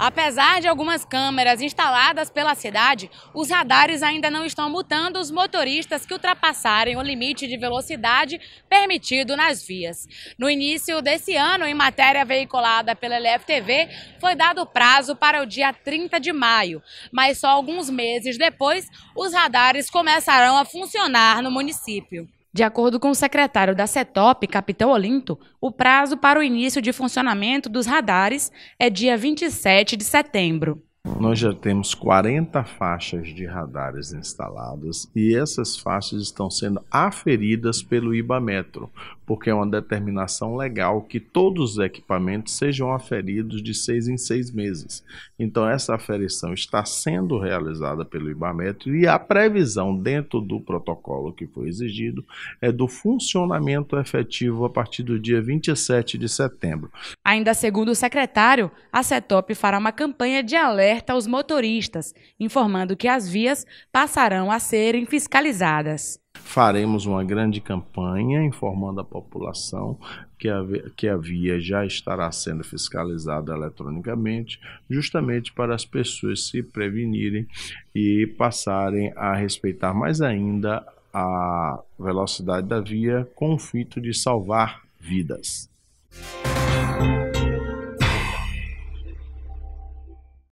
Apesar de algumas câmeras instaladas pela cidade, os radares ainda não estão multando os motoristas que ultrapassarem o limite de velocidade permitido nas vias. No início desse ano, em matéria veiculada pela LFTV, foi dado prazo para o dia 30 de maio, mas só alguns meses depois, os radares começarão a funcionar no município. De acordo com o secretário da CETOP, Capitão Olinto, o prazo para o início de funcionamento dos radares é dia 27 de setembro nós já temos 40 faixas de radares instaladas e essas faixas estão sendo aferidas pelo IBAMetro, porque é uma determinação legal que todos os equipamentos sejam aferidos de seis em seis meses. Então, essa aferição está sendo realizada pelo IBAMetro e a previsão dentro do protocolo que foi exigido é do funcionamento efetivo a partir do dia 27 de setembro. Ainda segundo o secretário, a CETOP fará uma campanha de alerta alerta aos motoristas, informando que as vias passarão a serem fiscalizadas. Faremos uma grande campanha informando a população que a, que a via já estará sendo fiscalizada eletronicamente, justamente para as pessoas se prevenirem e passarem a respeitar mais ainda a velocidade da via com o fito de salvar vidas.